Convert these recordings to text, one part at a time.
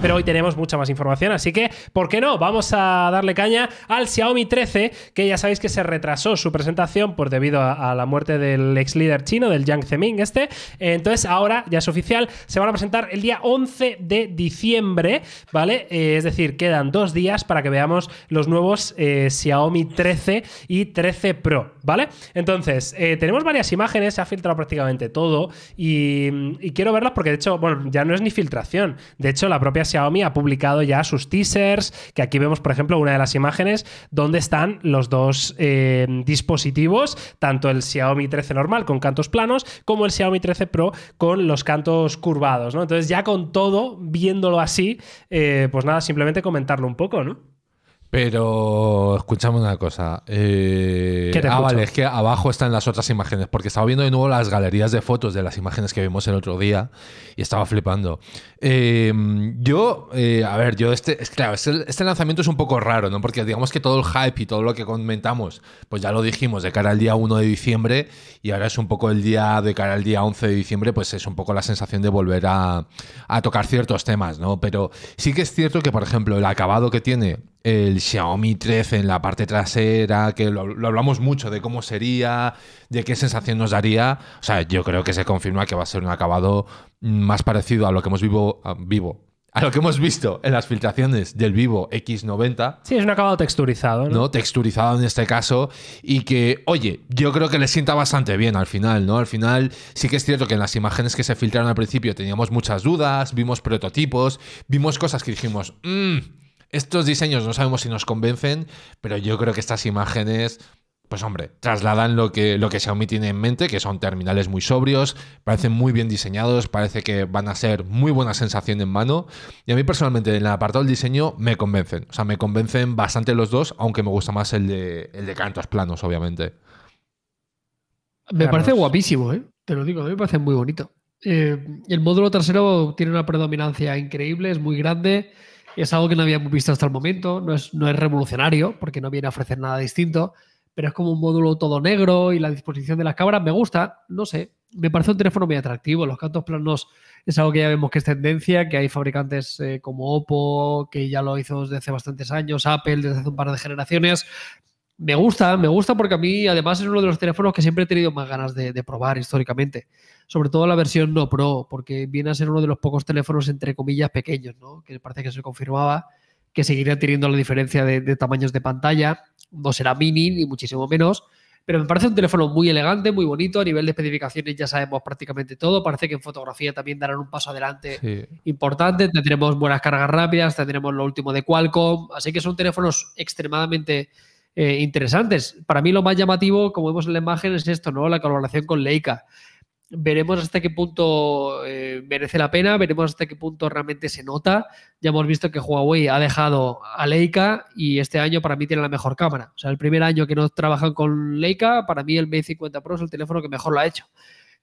pero hoy tenemos mucha más información, así que, ¿por qué no? Vamos a darle caña al Xiaomi 13, que ya sabéis que se retrasó su presentación por debido a, la muerte del ex líder chino, del Yang Zemin este. Entonces, ahora ya es oficial, se van a presentar el día 11 de diciembre, ¿vale? Eh, es decir, quedan dos días para que veamos los nuevos eh, Xiaomi 13 y 13 Pro, ¿vale? Entonces, eh, tenemos varias imágenes, se ha filtrado prácticamente todo y, y quiero verlas porque, de hecho, bueno, ya no es ni filtración, de hecho, la propia Xiaomi ha publicado ya sus teasers, que aquí vemos, por ejemplo, una de las imágenes donde están los dos eh, dispositivos, tanto el Xiaomi 13 normal con cantos planos como el Xiaomi 13 Pro con los cantos curvados, ¿no? Entonces ya con todo, viéndolo así, eh, pues nada, simplemente comentarlo un poco, ¿no? Pero escuchamos una cosa. Eh, ¿Qué ah, vale, es que abajo están las otras imágenes, porque estaba viendo de nuevo las galerías de fotos de las imágenes que vimos el otro día y estaba flipando. Eh, yo, eh, a ver, yo este, claro, este, este, lanzamiento es un poco raro, ¿no? Porque digamos que todo el hype y todo lo que comentamos, pues ya lo dijimos de cara al día 1 de diciembre y ahora es un poco el día de cara al día 11 de diciembre, pues es un poco la sensación de volver a tocar ciertos temas, ¿no? Pero sí que es cierto que, por ejemplo, el acabado que tiene el Xiaomi 13 en la parte trasera, que lo, hablamos mucho de cómo sería, de qué sensación nos daría. O sea, yo creo que se confirma que va a ser un acabado más parecido a lo que hemos vivo, vivo a lo que hemos visto en las filtraciones del Vivo X90. Sí, es un acabado texturizado, ¿no? Texturizado en este caso. Y que, oye, yo creo que le sienta bastante bien al final, ¿no? Al final sí que es cierto que en las imágenes que se filtraron al principio teníamos muchas dudas, vimos prototipos, vimos cosas que dijimos, mm, estos diseños no sabemos si nos convencen, pero yo creo que estas imágenes pues hombre, trasladan lo que, lo que Xiaomi tiene en mente, que son terminales muy sobrios, parecen muy bien diseñados, parece que van a ser muy buena sensación en mano. Y a mí personalmente, en el apartado del diseño, me convencen. O sea, me convencen bastante los dos, aunque me gusta más el de, el de cantos planos, obviamente. Me parece guapísimo, ¿eh? te lo digo, a mí me parece muy bonito. Eh, el módulo trasero tiene una predominancia increíble, es muy grande. Es algo que no habíamos visto hasta el momento, no es, no es revolucionario porque no viene a ofrecer nada distinto, pero es como un módulo todo negro y la disposición de las cámaras me gusta, no sé, me parece un teléfono muy atractivo. Los cantos planos es algo que ya vemos que es tendencia, que hay fabricantes eh, como Oppo, que ya lo hizo desde hace bastantes años, Apple desde hace un par de generaciones. Me gusta, me gusta porque a mí además es uno de los teléfonos que siempre he tenido más ganas de, probar históricamente. Sobre todo la versión no Pro, porque viene a ser uno de los pocos teléfonos entre comillas pequeños, ¿no? Que parece que se confirmaba que seguiría teniendo la diferencia de, tamaños de pantalla. No será mini ni muchísimo menos, pero me parece un teléfono muy elegante, muy bonito. A nivel de especificaciones ya sabemos prácticamente todo. Parece que en fotografía también darán un paso adelante importante. Tendremos buenas cargas rápidas, tendremos lo último de Qualcomm. Así que son teléfonos extremadamente eh, interesantes. Para mí lo más llamativo, como vemos en la imagen, es esto, ¿no? La colaboración con Leica. Veremos hasta qué punto eh, merece la pena, veremos hasta qué punto realmente se nota. Ya hemos visto que Huawei ha dejado a Leica y este año para mí tiene la mejor cámara. O sea, el primer año que no trabajan con Leica, para mí el b 50 Pro es el teléfono que mejor lo ha hecho.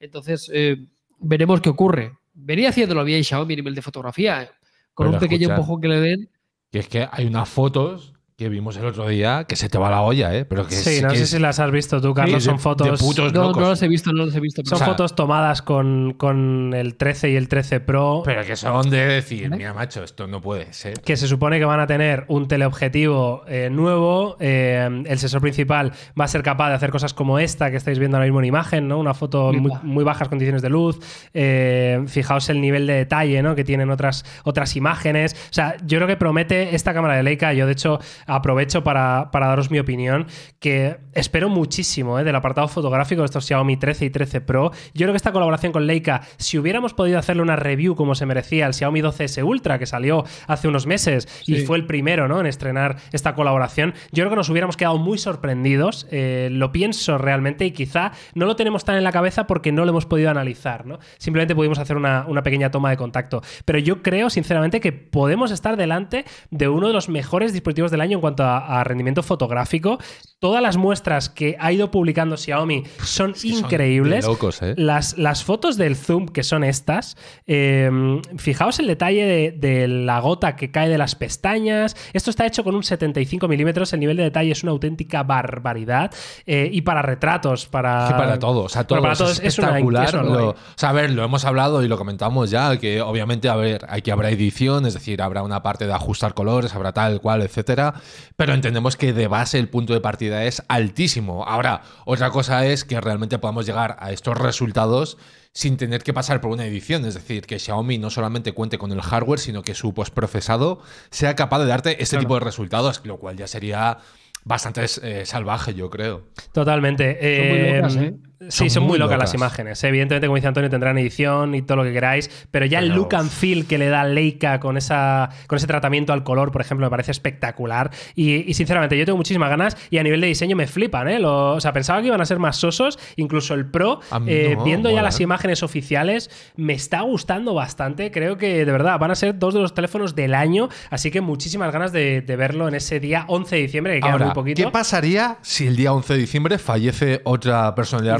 Entonces, eh, veremos qué ocurre. Venía haciéndolo bien Xiaomi a nivel de fotografía, con un pequeño que le den. Que es que hay unas fotos que vimos el otro día, que se te va la olla, ¿eh? Pero que sí, no sé si las has visto tú, Carlos. son fotos. De putos no, locos. no las he visto, no las he visto. Son fotos tomadas con, con, el 13 y el 13 Pro. Pero que son de decir, mira, macho, esto no puede ser. Que se supone que van a tener un teleobjetivo eh, nuevo. Eh, el sensor principal va a ser capaz de hacer cosas como esta que estáis viendo ahora mismo en imagen, ¿no? Una foto muy, muy bajas condiciones de luz. Eh, fijaos el nivel de detalle, ¿no? Que tienen otras, otras imágenes. O sea, yo creo que promete esta cámara de Leica. Yo, de hecho, aprovecho para, para daros mi opinión, que espero muchísimo eh, del apartado fotográfico de estos Xiaomi 13 y 13 Pro. Yo creo que esta colaboración con Leica, si hubiéramos podido hacerle una review como se merecía al Xiaomi 12S Ultra, que salió hace unos meses y fue el primero ¿no? en estrenar esta colaboración, yo creo que nos hubiéramos quedado muy sorprendidos. Eh, lo pienso realmente y quizá no lo tenemos tan en la cabeza porque no lo hemos podido analizar. ¿no? Simplemente pudimos hacer una pequeña toma de contacto. Pero yo creo, sinceramente, que podemos estar delante de uno de los mejores dispositivos del año en cuanto a, rendimiento fotográfico. Todas las muestras que ha ido publicando Xiaomi son increíbles. ¿eh? las, las fotos del zoom, que son estas, em, fijaos el detalle de, la gota que cae de las pestañas. Esto está hecho con un 75 milímetros. El nivel de detalle es una auténtica barbaridad. Eh, y para retratos, para. para todos. Para todos es, espectacular. lo, o sea, hemos hablado y lo comentamos ya, que obviamente, a ver, aquí habrá edición, es decir, habrá una parte de ajustar colores, habrá tal cual, etcétera pero entendemos que de base el punto de partida es altísimo. Ahora, otra cosa es que realmente podamos llegar a estos resultados sin tener que pasar por una edición, es decir, que Xiaomi no solamente cuente con el hardware, sino que su postprocesado sea capaz de darte este tipo de resultados, lo cual ya sería bastante eh, salvaje, yo creo. Totalmente. Em, ¿eh? sí, son muy locas, las imágenes. Evidentemente, como dice Antonio, tendrán edición y todo lo que queráis, pero ya el look and feel que le da Leica con, esa, con ese tratamiento al color, por ejemplo, me parece espectacular. Y, sinceramente, yo tengo muchísimas ganas y a nivel de diseño me flipan, ¿eh? o sea, pensaba que iban a ser más sosos, incluso el Pro, eh, viendo ya las ¿eh? imágenes oficiales, me está gustando bastante. Creo que, de verdad, van a ser dos de los teléfonos del año, así que muchísimas ganas de, verlo en ese día 11 de diciembre, que queda muy poquito. ¿Qué pasaría si el día 11 de diciembre fallece otra personalidad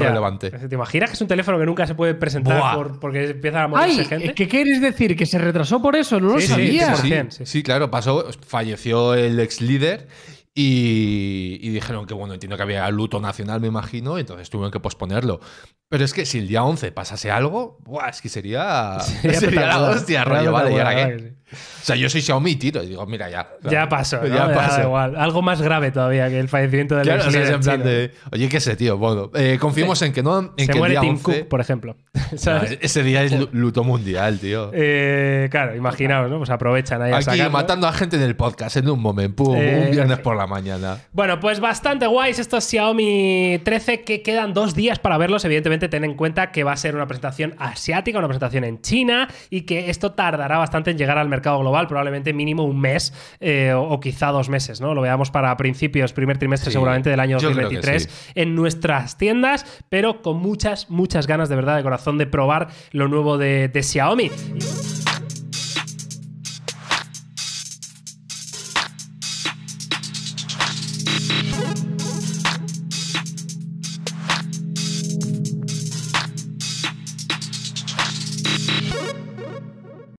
¿Te imaginas que es un teléfono que nunca se puede presentar porque empieza a morirse gente? ¿Qué quieres decir? ¿Que se retrasó por eso? No lo sabía. Sí, claro, pasó, falleció el ex líder y, y, dijeron que, bueno, entiendo que había luto nacional, me imagino, entonces tuvieron que posponerlo. Pero es que si el día 11 pasase algo, buah, es que sería. Sería, la hostia, rollo, vale, O sea, yo soy Xiaomi, tiro, y digo, mira, ya. Ya, pasó, ya, pasó. Algo más grave todavía que el fallecimiento del claro, Oye, qué sé, tío. Bueno, eh, confiemos en que no. En que muere el día Tim Cook, por ejemplo. ese día es luto mundial, tío. Eh, claro, imaginaos, ¿no? Pues aprovechan ahí Aquí matando a gente en el podcast en un momento, un eh, viernes por la mañana. Bueno, pues bastante guays estos Xiaomi 13 que quedan dos días para verlos, evidentemente tener en cuenta que va a ser una presentación asiática, una presentación en China y que esto tardará bastante en llegar al mercado global, probablemente mínimo un mes eh, o, quizá dos meses, ¿no? Lo veamos para principios, primer trimestre seguramente del año 2023 en nuestras tiendas, pero con muchas, muchas ganas de verdad de corazón de probar lo nuevo de, de Xiaomi.